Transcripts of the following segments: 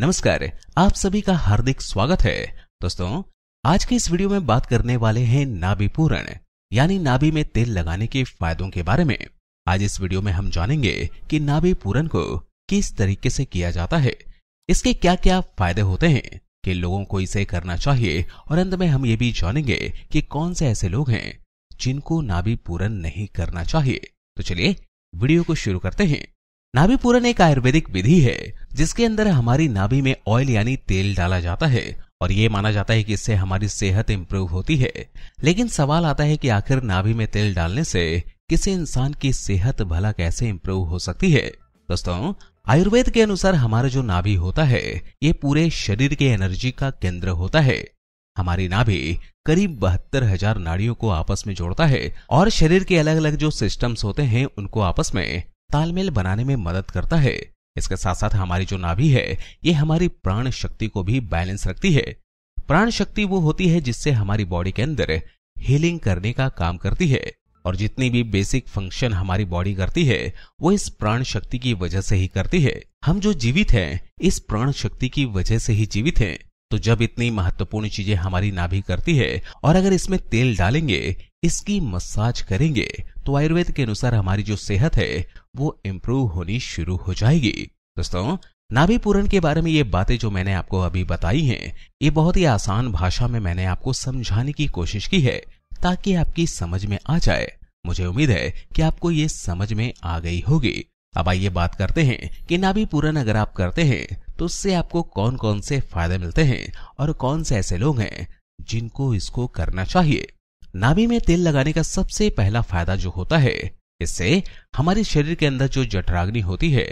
नमस्कार आप सभी का हार्दिक स्वागत है दोस्तों आज के इस वीडियो में बात करने वाले हैं नाभि पूरण यानी नाभि में तेल लगाने के फायदों के बारे में आज इस वीडियो में हम जानेंगे कि नाभि पूरण को किस तरीके से किया जाता है इसके क्या क्या फायदे होते हैं कि लोगों को इसे करना चाहिए और अंत में हम ये भी जानेंगे कि कौन से ऐसे लोग हैं जिनको नाभि पूरण नहीं करना चाहिए तो चलिए वीडियो को शुरू करते हैं नाभि पूरण एक आयुर्वेदिक विधि है जिसके अंदर हमारी नाभि में ऑयल यानी तेल डाला जाता है और ये माना जाता है कि इससे हमारी सेहत इंप्रूव होती है लेकिन सवाल आता है कि आखिर नाभि में तेल डालने से किसी इंसान की सेहत भला कैसे इंप्रूव हो सकती है दोस्तों आयुर्वेद के अनुसार हमारा जो नाभि होता है ये पूरे शरीर के एनर्जी का केंद्र होता है हमारी नाभि करीब बहत्तर हजार नाड़ियों को आपस में जोड़ता है और शरीर के अलग अलग जो सिस्टम्स होते हैं उनको आपस में तालमेल बनाने में मदद करता है इसके साथ साथ हमारी जो नाभि है ये हमारी प्राण शक्ति को भी बैलेंस रखती है प्राण शक्ति वो होती है जिससे हमारी बॉडी के अंदर हीलिंग करने का काम करती है और जितनी भी बेसिक फंक्शन हमारी बॉडी करती है वो इस प्राण शक्ति की वजह से ही करती है हम जो जीवित हैं इस प्राण शक्ति की वजह से ही जीवित हैं तो जब इतनी महत्वपूर्ण चीजें हमारी नाभि करती है और अगर इसमें तेल डालेंगे इसकी मसाज करेंगे तो आयुर्वेद के अनुसार हमारी जो सेहत है वो इम्प्रूव होनी शुरू हो जाएगी दोस्तों नाभि पूरण के बारे में ये बातें जो मैंने आपको अभी बताई हैं ये बहुत ही आसान भाषा में मैंने आपको समझाने की कोशिश की है ताकि आपकी समझ में आ जाए मुझे उम्मीद है कि आपको ये समझ में आ गई होगी अब आइए बात करते हैं कि नाभि पूरण अगर आप करते हैं तो उससे आपको कौन कौन से फायदे मिलते हैं और कौन से ऐसे लोग हैं जिनको इसको करना चाहिए नाभि में तेल लगाने का सबसे पहला फायदा जो होता है इससे हमारे शरीर के अंदर जो जठराग्नि होती है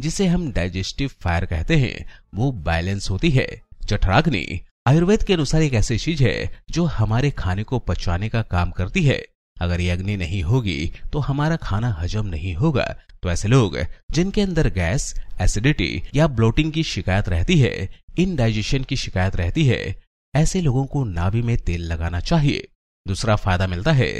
जिसे हम डाइजेस्टिव फायर कहते हैं वो बैलेंस होती है जठराग्नि आयुर्वेद के अनुसार एक ऐसी चीज है जो हमारे खाने को पचाने का काम करती है अगर ये अग्नि नहीं होगी तो हमारा खाना हजम नहीं होगा तो ऐसे लोग जिनके अंदर गैस एसिडिटी या ब्लोटिंग की शिकायत रहती है इनडाइजेशन की शिकायत रहती है ऐसे लोगों को नाभि में तेल लगाना चाहिए दूसरा फायदा मिलता है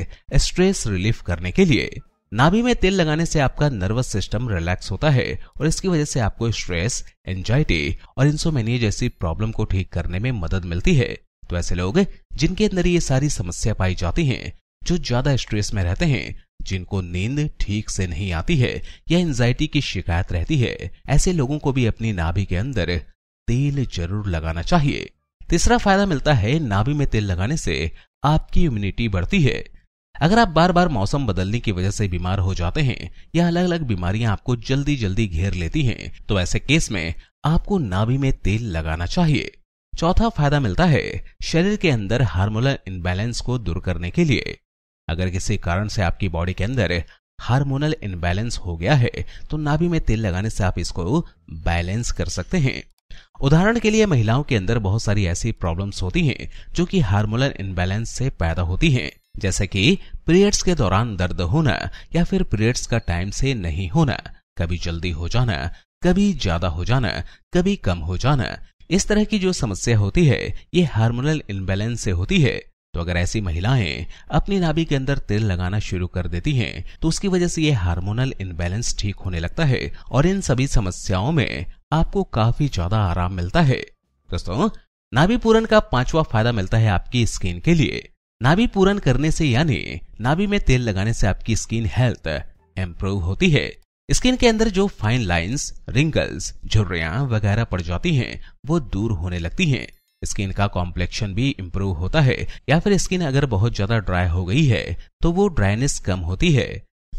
स्ट्रेस रिलीफ करने के लिए नाभि में तेल लगाने से आपका नर्वस सिस्टम रिलैक्स होता है और इसकी वजह से आपको स्ट्रेस एंजाइटी और इंसोमेनिया जैसी प्रॉब्लम को ठीक करने में मदद मिलती है तो ऐसे लोग जिनके अंदर ये सारी समस्या पाई जाती है जो ज्यादा स्ट्रेस में रहते हैं जिनको नींद ठीक से नहीं आती है या एंजाइटी की शिकायत रहती है ऐसे लोगों को भी अपनी नाभि के अंदर तेल जरूर लगाना चाहिए तीसरा फायदा मिलता है नाभि में तेल लगाने से आपकी इम्यूनिटी बढ़ती है अगर आप बार बार मौसम बदलने की वजह से बीमार हो जाते हैं या अलग अलग बीमारियां आपको जल्दी जल्दी घेर लेती हैं तो ऐसे केस में आपको नाभि में तेल लगाना चाहिए चौथा फायदा मिलता है शरीर के अंदर हार्मोनल इनबैलेंस को दूर करने के लिए अगर किसी कारण से आपकी बॉडी के अंदर हार्मोनल इनबैलेंस हो गया है तो नाभि में तेल लगाने से आप इसको बैलेंस कर सकते हैं उदाहरण के लिए महिलाओं के अंदर बहुत सारी ऐसी प्रॉब्लम्स होती हैं जो कि हार्मोनल इनबैलेंस से पैदा होती हैं जैसे कि पीरियड्स के दौरान दर्द होना या फिर पीरियड्स का टाइम से नहीं होना कभी जल्दी हो जाना कभी ज्यादा हो जाना कभी कम हो जाना इस तरह की जो समस्या होती है ये हार्मोनल इम्बेलेंस से होती है तो अगर ऐसी महिलाएं अपनी नाभि के अंदर तेल लगाना शुरू कर देती हैं तो उसकी वजह से ये हार्मोनल इनबैलेंस ठीक होने लगता है और इन सभी समस्याओं में आपको काफी ज्यादा आराम मिलता है दोस्तों नाभि पूरण का पांचवा फायदा मिलता है आपकी स्किन के लिए नाभि पूरन करने से यानी नाभि में तेल लगाने से आपकी स्किन हेल्थ इम्प्रूव होती है स्किन के अंदर जो फाइन लाइंस रिंकल्स झुर्रिया वगैरह पड़ जाती हैं वो दूर होने लगती हैं स्किन का कॉम्प्लेक्शन भी इम्प्रूव होता है या फिर स्किन अगर बहुत ज्यादा ड्राई हो गई है तो वो ड्राइनेस कम होती है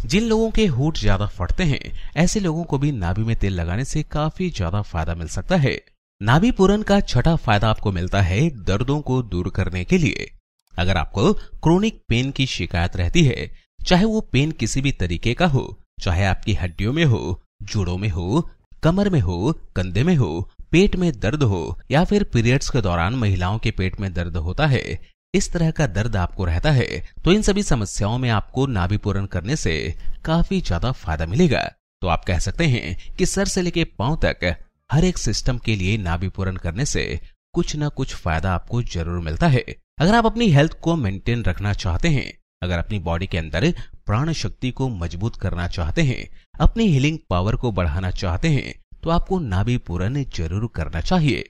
जिन लोगों के हूट ज्यादा फटते हैं ऐसे लोगों को भी नाभि में तेल लगाने से काफी ज्यादा फायदा मिल सकता है नाभि पूरन का छठा फायदा आपको मिलता है दर्दों को दूर करने के लिए अगर आपको क्रोनिक पेन की शिकायत रहती है चाहे वो पेन किसी भी तरीके का हो चाहे आपकी हड्डियों में हो जोड़ों में हो कमर में हो कंधे में हो पेट में दर्द हो या फिर पीरियड्स के दौरान महिलाओं के पेट में दर्द होता है इस तरह का दर्द आपको रहता है तो इन सभी समस्याओं में आपको नाभिपूरण करने से काफी ज्यादा फायदा मिलेगा तो आप कह सकते हैं कि सर से लेके पांव तक हर एक सिस्टम के लिए नाभिपूरण करने से कुछ ना कुछ फायदा आपको जरूर मिलता है अगर आप अपनी हेल्थ को मेंटेन रखना चाहते हैं अगर अपनी बॉडी के अंदर प्राण शक्ति को मजबूत करना चाहते हैं अपनी हीलिंग पावर को बढ़ाना चाहते हैं तो आपको नाभि पूरण जरूर करना चाहिए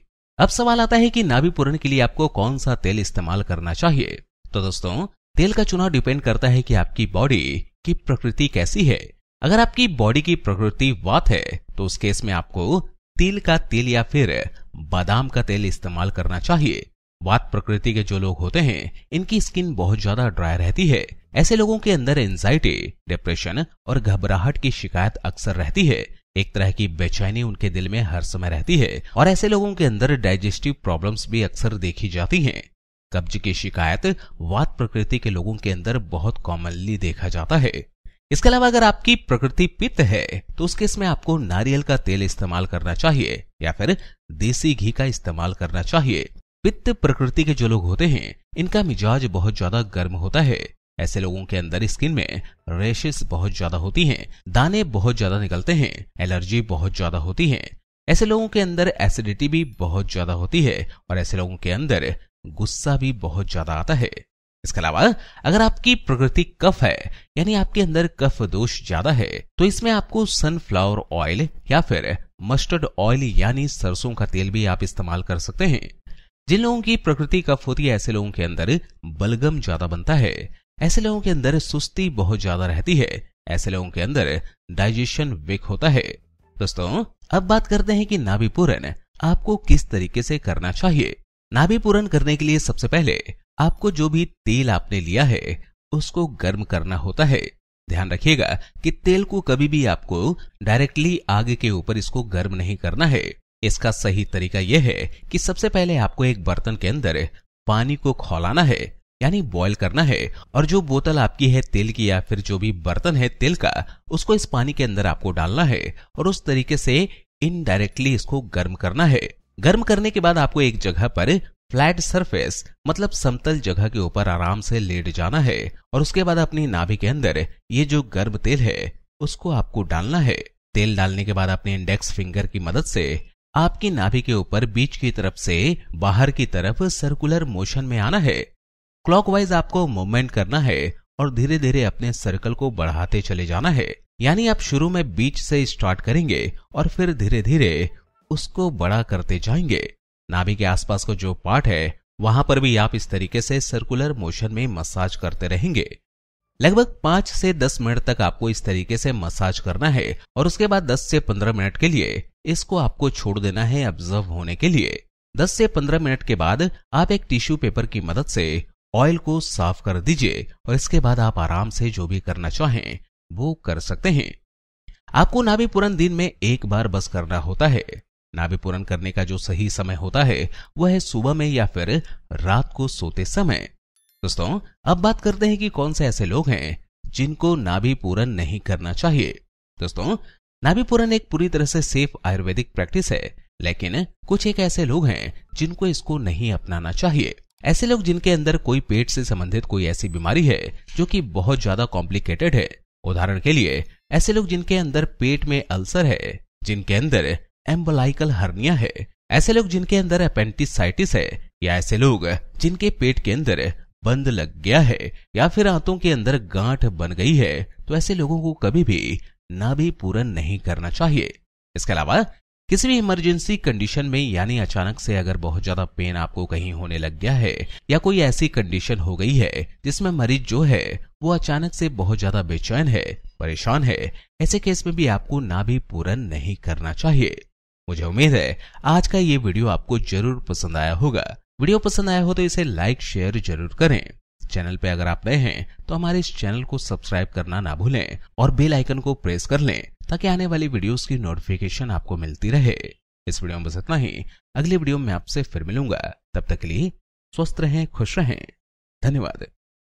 अब सवाल आता है कि नाभि पूरण के लिए आपको कौन सा तेल इस्तेमाल करना चाहिए तो दोस्तों तेल का चुनाव डिपेंड करता है कि आपकी बॉडी की प्रकृति कैसी है अगर आपकी बॉडी की प्रकृति वात है तो उस केस में आपको तिल का तेल या फिर बादाम का तेल इस्तेमाल करना चाहिए वात प्रकृति के जो लोग होते हैं इनकी स्किन बहुत ज्यादा ड्राई रहती है ऐसे लोगों के अंदर एंजाइटी डिप्रेशन और घबराहट की शिकायत अक्सर रहती है एक तरह की बेचैनी उनके दिल में हर समय रहती है और ऐसे लोगों के अंदर डाइजेस्टिव प्रॉब्लम्स भी अक्सर देखी जाती हैं कब्ज की शिकायत वात प्रकृति के लोगों के अंदर बहुत कॉमनली देखा जाता है इसके अलावा अगर आपकी प्रकृति पित्त है तो उस केस में आपको नारियल का तेल इस्तेमाल करना चाहिए या फिर देसी घी का इस्तेमाल करना चाहिए पित्त प्रकृति के जो लोग होते हैं इनका मिजाज बहुत ज्यादा गर्म होता है ऐसे लोगों के अंदर स्किन में रेशेस बहुत ज्यादा होती हैं दाने बहुत ज्यादा निकलते हैं एलर्जी बहुत ज्यादा होती है ऐसे लोगों के अंदर एसिडिटी भी बहुत ज्यादा होती है और ऐसे लोगों के अंदर गुस्सा भी बहुत ज्यादा आता है इसके अलावा अगर आपकी प्रकृति कफ है यानी आपके अंदर कफ दोष ज्यादा है तो इसमें आपको सनफ्लावर ऑयल या फिर मस्टर्ड ऑयल यानी सरसों का तेल भी आप इस्तेमाल कर सकते हैं जिन लोगों की प्रकृति कफ होती है ऐसे लोगों के अंदर बलगम ज्यादा बनता है ऐसे लोगों के अंदर सुस्ती बहुत ज्यादा रहती है ऐसे लोगों के अंदर डाइजेशन वीक होता है दोस्तों अब बात करते हैं कि नाभि आपको किस तरीके से करना चाहिए नाभि पूरण करने के लिए सबसे पहले आपको जो भी तेल आपने लिया है उसको गर्म करना होता है ध्यान रखिएगा कि तेल को कभी भी आपको डायरेक्टली आग के ऊपर इसको गर्म नहीं करना है इसका सही तरीका यह है कि सबसे पहले आपको एक बर्तन के अंदर पानी को खौलाना है यानी बॉईल करना है और जो बोतल आपकी है तेल की या फिर जो भी बर्तन है तेल का उसको इस पानी के अंदर आपको डालना है और उस तरीके से इनडायरेक्टली इसको गर्म करना है गर्म करने के बाद आपको एक जगह पर फ्लैट सरफेस मतलब समतल जगह के ऊपर आराम से लेट जाना है और उसके बाद अपनी नाभि के अंदर ये जो गर्म तेल है उसको आपको डालना है तेल डालने के बाद अपने इंडेक्स फिंगर की मदद से आपकी नाभि के ऊपर बीच की तरफ से बाहर की तरफ सर्कुलर मोशन में आना है क्लॉकवाइज आपको मूवमेंट करना है और धीरे धीरे अपने सर्कल को बढ़ाते चले जाना है यानी आप शुरू में बीच से स्टार्ट करेंगे और फिर धीरे धीरे उसको बड़ा करते जाएंगे नाभि के आसपास का जो पार्ट है वहां पर भी आप इस तरीके से सर्कुलर मोशन में मसाज करते रहेंगे लगभग पांच से दस मिनट तक आपको इस तरीके से मसाज करना है और उसके बाद दस से पंद्रह मिनट के लिए इसको आपको छोड़ देना है ऑब्जर्व होने के लिए 10 से 15 मिनट के बाद आप एक टिश्यू पेपर की मदद से ऑयल को साफ कर दीजिए और इसके बाद आप आराम से जो भी करना चाहें वो कर सकते हैं आपको नाभिपूरण दिन में एक बार बस करना होता है नाभिपूरण करने का जो सही समय होता है वह है सुबह में या फिर रात को सोते समय दोस्तों अब बात करते हैं कि कौन से ऐसे लोग हैं जिनको नाभिपूरण नहीं करना चाहिए दोस्तों नाभिपूरण एक पूरी तरह से सेफ आयुर्वेदिक प्रैक्टिस है लेकिन कुछ एक ऐसे लोग हैं जिनको इसको नहीं अपनाना चाहिए ऐसे लोग जिनके अंदर कोई पेट से संबंधित कोई ऐसी बीमारी है जो कि बहुत ज्यादा कॉम्प्लिकेटेड है उदाहरण के लिए ऐसे लोग जिनके अंदर पेट में अल्सर है जिनके अंदर एम्बोलाइकल हर्निया है ऐसे लोग जिनके अंदर अपेंटिसाइटिस है या ऐसे लोग जिनके पेट के अंदर बंद लग गया है या फिर आंतों के अंदर गांठ बन गई है तो ऐसे लोगों को कभी भी ना भी पूर्ण नहीं करना चाहिए इसके अलावा किसी भी इमरजेंसी कंडीशन में यानी अचानक से अगर बहुत ज्यादा पेन आपको कहीं होने लग गया है या कोई ऐसी कंडीशन हो गई है जिसमें मरीज जो है वो अचानक से बहुत ज्यादा बेचैन है परेशान है ऐसे केस में भी आपको ना भी पूरन नहीं करना चाहिए मुझे उम्मीद है आज का ये वीडियो आपको जरूर पसंद आया होगा वीडियो पसंद आया हो तो इसे लाइक शेयर जरूर करें चैनल पे अगर आप नए हैं तो हमारे इस चैनल को सब्सक्राइब करना ना भूलें और बेल आइकन को प्रेस कर लें ताकि आने वाली वीडियोस की नोटिफिकेशन आपको मिलती रहे इस वीडियो में बस इतना ही अगले वीडियो में आपसे फिर मिलूंगा तब तक के लिए स्वस्थ रहें खुश रहें धन्यवाद